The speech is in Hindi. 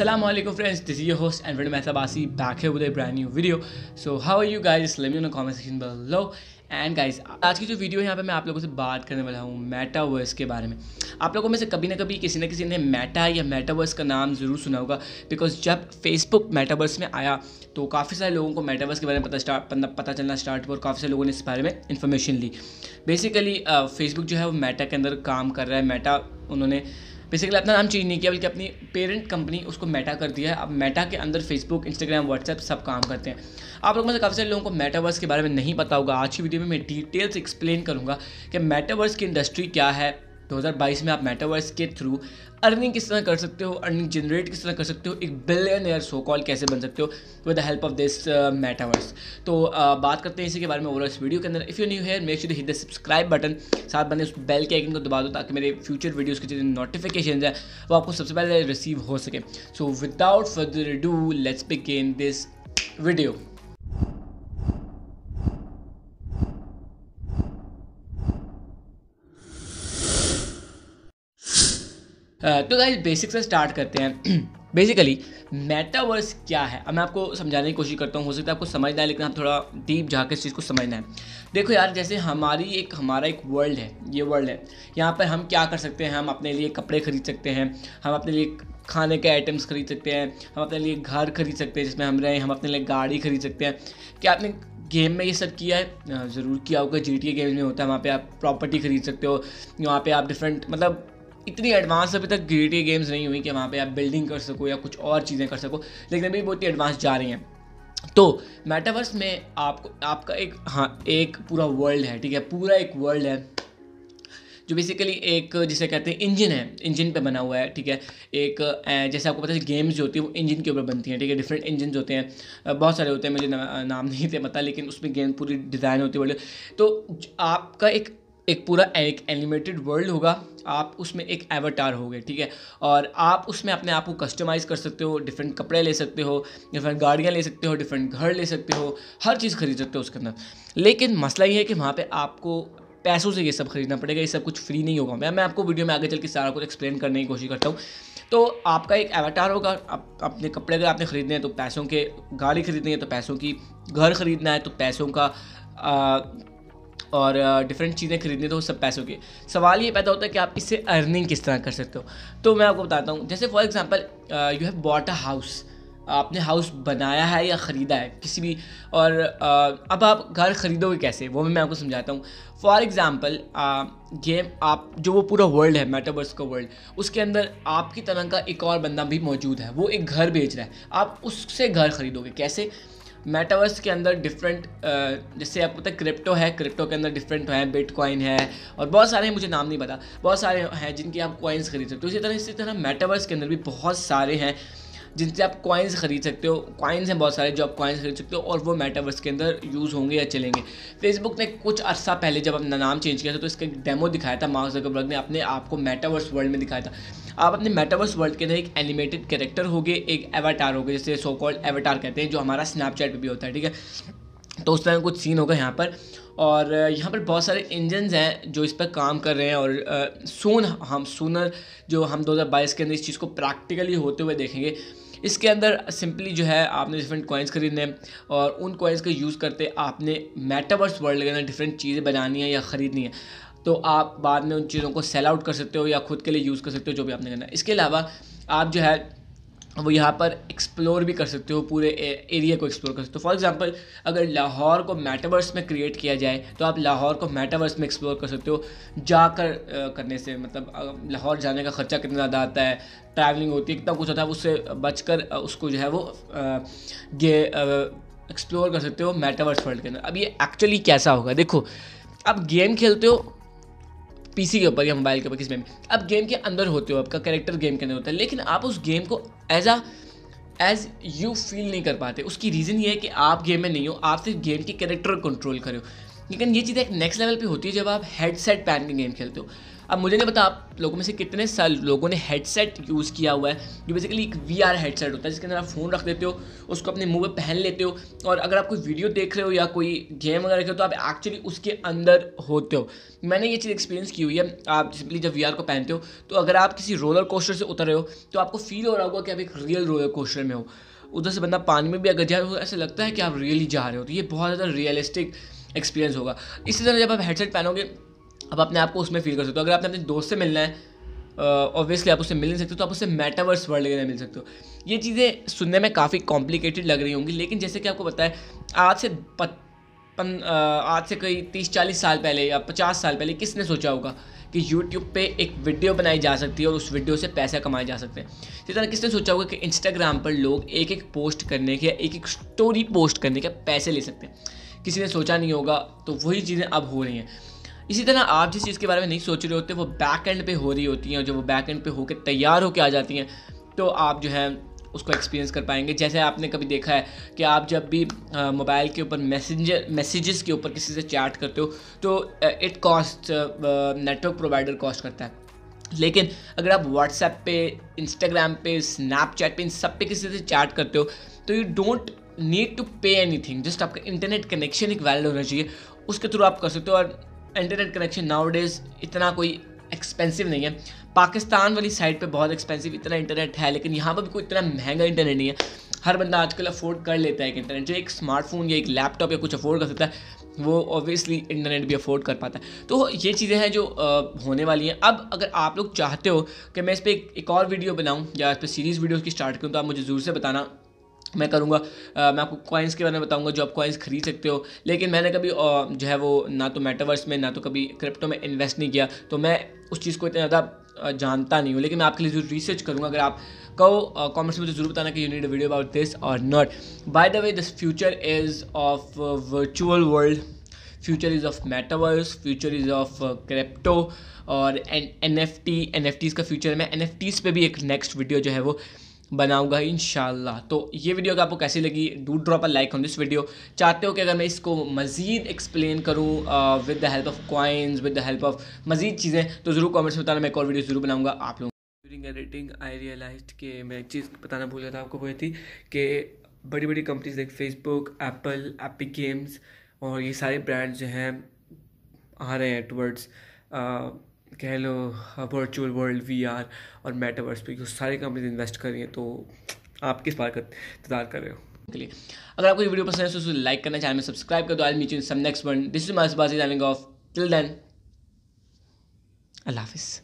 alaikum friends, this is your host Anwar Mehtabasi back here with a brand new video. So how are you guys? Let me know in the comment section below. And guys आज की जो वीडियो है यहाँ पे मैं आप लोगों से बात करने वाला हूँ मेटावर्स के बारे में आप लोगों में से कभी ना कभी किसी ना किसी ने मेटा या मेटावर्स का नाम ज़रूर सुना होगा बिकॉज जब फेसबुक मेटावर्स में आया तो काफ़ी सारे लोगों को मेटावर्स के बारे में पता स्टार्ट पता चलना स्टार्ट हुआ और काफ़ी सारे लोगों ने इस बारे में इन्फॉर्मेशन ली बेसिकली फेसबुक uh, जो है वो मेटा के अंदर काम कर रहा है मेटा उन्होंने बेसिकली अपना नाम चेंज नहीं किया बल्कि अपनी पेरेंट कंपनी उसको मेटा कर दिया है अब मेटा के अंदर फेसबुक इंस्टाग्राम व्हाट्सएप सब काम करते हैं आप लोगों में से काफ़ी सारे लोगों को मेटावर्स के बारे में नहीं पता होगा आज की वीडियो में मैं डिटेल्स एक्सप्लेन करूँगा कि मेटावर्स की इंडस्ट्री क्या है 2022 में आप मेटावर्स के थ्रू अर्निंग किस तरह कर सकते हो अर्निंग जनरेट किस तरह कर सकते हो एक बिलियन एयर सो कॉल कैसे बन सकते हो with the help of this metaverse तो uh, बात करते हैं इसी के बारे में ओवरऑल इस वीडियो के अंदर if you new here make sure hit the subscribe button साथ बने उस बेल के आइकन को दबा दो ताकि मेरे फ्यूचर वीडियोज़ के जितने नोटिफिकेशन है वो आपको सबसे पहले रिसीव हो सके so without further do let's begin this video तो गाइज बेसिक से स्टार्ट करते हैं बेसिकली मेटावर्स क्या है अब मैं आपको समझाने की कोशिश करता हूँ हो सकता है आपको समझना है लेकिन आप थोड़ा डीप जाकर इस चीज़ को समझना है देखो यार जैसे हमारी एक हमारा एक वर्ल्ड है ये वर्ल्ड है यहाँ पर हम क्या कर सकते हैं हम अपने लिए कपड़े खरीद सकते हैं हम अपने लिए खाने के आइटम्स खरीद सकते हैं हम अपने लिए घर खरीद सकते हैं जिसमें हम रहें हम अपने लिए गाड़ी खरीद सकते हैं क्या आपने गेम में ये सब किया है ज़रूर किया होगा जी टी गेम्स में होता है वहाँ पे आप प्रॉपर्टी खरीद सकते हो वहाँ पे आप डिफरेंट मतलब इतनी एडवांस अभी तक ग्रेटी गेम्स नहीं हुई कि वहाँ पे आप बिल्डिंग कर सको या कुछ और चीज़ें कर सको लेकिन अभी बहुत ही एडवांस जा रही हैं तो मेटावर्स में आपको आपका एक हाँ एक पूरा वर्ल्ड है ठीक है पूरा एक वर्ल्ड है जो बेसिकली एक जिसे कहते हैं इंजन है इंजन पे बना हुआ है ठीक है एक जैसे आपको पता है गेम्स जो होती है वो इंजन के ऊपर बनती हैं ठीक है डिफरेंट इंजन होते हैं बहुत सारे होते हैं मुझे नाम नहीं थे पता लेकिन उसमें गेम पूरी डिज़ाइन होती है तो आपका एक एक पूरा एक एनिमेटेड वर्ल्ड होगा आप उसमें एक एवटार होगे ठीक है और आप उसमें अपने आप को कस्टमाइज़ कर सकते हो डिफरेंट कपड़े ले सकते हो डिफरेंट गाड़ियाँ ले सकते हो डिफरेंट घर ले सकते हो हर चीज़ खरीद सकते हो उसके अंदर लेकिन मसला ये है कि वहाँ पर आपको पैसों से ये सब खरीदना पड़ेगा ये सब कुछ फ्री नहीं होगा मैं मैं आपको वीडियो में आगे चल के सारा कुछ एक्सप्लेन करने की कोशिश करता हूँ तो आपका एक एवाटार होगा आप अपने कपड़े अगर आपने खरीदने हैं तो पैसों के गाड़ी खरीदनी है तो पैसों की घर खरीदना है तो पैसों का और डिफरेंट चीज़ें ख़रीदनी तो सब पैसों के सवाल ये पैदा होता है कि आप इससे अर्निंग किस तरह कर सकते हो तो मैं आपको बताता हूँ जैसे for example you have bought a house आपने हाउस बनाया है या ख़रीदा है किसी भी और आ, अब आप घर ख़रीदोगे कैसे वो भी मैं आपको समझाता हूँ फॉर एग्ज़ाम्पल गेम आप जो वो पूरा वर्ल्ड है मेटावर्स का वर्ल्ड उसके अंदर आपकी तरह का एक और बंदा भी मौजूद है वो एक घर बेच रहा है आप उससे घर ख़रीदोगे कैसे मेटावर्स के अंदर डिफरेंट जैसे आपको पता है क्रिप्टो है क्रिप्टो के अंदर डिफरेंट तो हैं बिटकॉइन है और बहुत सारे मुझे नाम नहीं पता बहुत सारे हैं जिनके आप कॉइन्स खरीद सकते हो इसी तरह इसी तरह मेटावर्स के अंदर भी बहुत सारे हैं जिनसे आप कॉइन्स खरीद सकते हो कॉइन्स हैं बहुत सारे जो आप कॉइन्स खरीद सकते हो और वो मेटावर्स के अंदर यूज़ होंगे या चलेंगे फेसबुक ने कुछ अर्सा पहले जब अपना नाम चेंज किया था तो इसका एक डेमो दिखाया था मार्क जकरबर्ग ने अपने आप को मेटावर्स वर्ल्ड में दिखाया था आप अपने मेटावर्स वर्ल्ड के अंदर एक एनिमेटेड कैरेक्टर हो गए एक एवाटार हो गए जैसे सो कॉल्ड एवाटार कहते हैं जो हमारा स्नैपचैट पर भी होता है ठीक है तो उस तरह कुछ सीन होगा यहाँ पर और यहाँ पर बहुत सारे इंजनस हैं जो इस पर काम कर रहे हैं और सोन हम सोनर जो हम 2022 के अंदर इस चीज़ को प्रैक्टिकली होते हुए देखेंगे इसके अंदर सिंपली जो है आपने डिफरेंट कॉइन्स खरीदने और उन कॉइन्स का यूज़ करते आपने मेटावर्स वर्ल्ड के अंदर डिफरेंट चीज़ें बनानी है या ख़रीदनी है तो आप बाद में उन चीज़ों को सेल आउट कर सकते हो या खुद के लिए यूज़ कर सकते हो जो भी आपने करना है इसके अलावा आप जो है वो यहाँ पर एक्सप्लोर भी कर सकते हो पूरे एरिया को एक्सप्लोर कर सकते हो फॉर एग्जांपल अगर लाहौर को मेटावर्स में क्रिएट किया जाए तो आप लाहौर को मेटावर्स में एक्सप्लोर कर सकते हो जाकर करने से मतलब लाहौर जाने का खर्चा कितना ज़्यादा आता है ट्रैवलिंग होती है कितना कुछ होता है उससे बचकर उसको जो है वो ये एक्सप्लोर कर सकते हो मेटावर्स वर्ल्ड के अंदर अब ये एक्चुअली कैसा होगा देखो आप गेम खेलते हो पीसी के ऊपर या मोबाइल के ऊपर किस में अब गेम के अंदर होते हो आपका करेक्टर गेम के अंदर होता है लेकिन आप उस गेम को as ah as you feel नहीं कर पाते उसकी रीज़न ये है कि आप गेम में नहीं हो आप सिर्फ गेम के करेक्टर कंट्रोल करो लेकिन ये चीज़ एक नेक्स्ट लेवल पे होती है जब आप हेडसेट पहन के गेम खेलते हो अब मुझे नहीं पता आप लोगों में से कितने साल लोगों ने हेडसेट यूज़ किया हुआ है जो बेसिकली एक वी आर हेडसेट होता है जिसके अंदर आप फ़ोन रख देते हो उसको अपने मुंह पे पहन लेते हो और अगर आप कोई वीडियो देख रहे हो या कोई गेम वगैरह खेल तो आप एक्चुअली उसके अंदर होते हो मैंने ये चीज़ एक्सपीरियंस की हुई है आप सिंपली जब वी को पहनते हो तो अगर आप किसी रोलर कोस्टर से उतर रहे हो तो आपको फील हो रहा होगा कि आप एक रियल रोलर कोस्टर में हो उधर से बंदा पानी में भी अगर जाए तो ऐसा लगता है कि आप रियली जा रहे हो तो ये बहुत ज़्यादा रियलिस्टिक एक्सपीरियंस होगा इसी तरह जब आप हेडसेट पहनोगे आप अपने आप को उसमें फील कर सकते हो अगर आपने अपने दोस्त से मिलना है ऑब्वियसली uh, आप उससे मिल नहीं सकते तो आप उससे मेटावर्स वर्ल्ड लिए मिल सकते हो ये चीज़ें सुनने में काफ़ी कॉम्प्लिकेटेड लग रही होंगी लेकिन जैसे कि आपको है आज से पन, आज से कई तीस चालीस साल पहले या पचास साल पहले किसने सोचा होगा कि यूट्यूब पे एक वीडियो बनाई जा सकती है और उस वीडियो से पैसे कमाए जा सकते हैं इसी तरह किसने सोचा होगा कि इंस्टाग्राम पर लोग एक एक पोस्ट करने के या एक एक स्टोरी पोस्ट करने के पैसे ले सकते हैं किसी ने सोचा नहीं होगा तो वही चीज़ें अब हो रही हैं इसी तरह आप जिस चीज़ के बारे में नहीं सोच रहे होते वो बैक एंड पे हो रही होती हैं जो वो बैक एंड पे होकर तैयार होकर आ जाती हैं तो आप जो है उसको एक्सपीरियंस कर पाएंगे जैसे आपने कभी देखा है कि आप जब भी मोबाइल के ऊपर मैसेंजर मैसेजेस के ऊपर किसी से चैट करते हो तो it cost network provider cost करता है लेकिन अगर आप व्हाट्सएप पे इंस्टाग्राम पे स्नैपचैट पे इन सब पे किसी से चैट करते हो तो you don't need to pay anything just आपका इंटरनेट कनेक्शन एक वैलिड होना चाहिए उसके थ्रू आप कर सकते हो और इंटरनेट कनेक्शन नाउ डेज इतना कोई एक्सपेंसिव नहीं है पाकिस्तान वाली साइड पे बहुत एक्सपेंसिव इतना इंटरनेट है लेकिन यहाँ पर भी कोई इतना महंगा इंटरनेट नहीं है हर बंदा आजकल अफोर्ड कर लेता है एक इंटरनेट जो एक स्मार्टफोन या एक लैपटॉप या कुछ अफोर्ड कर सकता है वो ऑब्वियसली इंटरनेट भी अफोर्ड कर पाता है तो ये चीज़ें हैं जो आ, होने वाली हैं अब अगर आप लोग चाहते हो कि मैं इस पर एक, एक और वीडियो बनाऊँ या इस पर सीरीज़ वीडियो की स्टार्ट करूँ तो आप मुझे ज़रूर से बताना मैं करूँगा मैं आपको कॉइन्स के बारे में बताऊँगा जो आप कॉइन्स खरीद सकते हो लेकिन मैंने कभी जो है वो ना तो मेटावर्स में ना तो कभी क्रिप्टो में इन्वेस्ट नहीं किया तो मैं उस चीज़ को इतना ज़्यादा जानता नहीं हूँ लेकिन मैं आपके लिए जरूर रिसर्च करूँगा अगर आप कहो कॉमेंट्स में मुझे तो जरूर बताना कि you need video about this और not by the way this future is of virtual world future is of metaverse future is of crypto और N F T N F Ts का फ्यूचर मैं एन एफ टीज़ पर भी एक नेक्स्ट वीडियो जो है वो बनाऊंगा इन तो ये वीडियो अगर आपको कैसी लगी do drop a like on this video चाहते हो कि अगर मैं इसको मज़ीद एक्सप्लेन करूँ with the help of coins with the help of मज़ीद चीज़ें तो ज़रूर कॉमेंट्स में बताना मैं एक और वीडियो ज़रूर बनाऊंगा आप लोग ड्यूरिंग एडिटिंग आई रियलाइज कि मैं एक चीज़ बताना भूल गया था आपको वही थी कि बड़ी बड़ी companies like Facebook Apple Epic Games और ये सारे ब्रांड जो हैं आ रहे हैं टूवर्ड्स कह लो वर्चुअल वर्ल्ड वी आर और मेटावर्स पे जो सारी कंपनीज इन्वेस्ट कर रही हैं तो आप किस बार का इंतजार कर रहे हो के लिए अगर आपको ये वीडियो पसंद है तो उसे लाइक करना चैनल में सब्सक्राइब कर दो I meet you in some next one this is my बाजी ऑफ टिल देन अल्लाह हाफिज़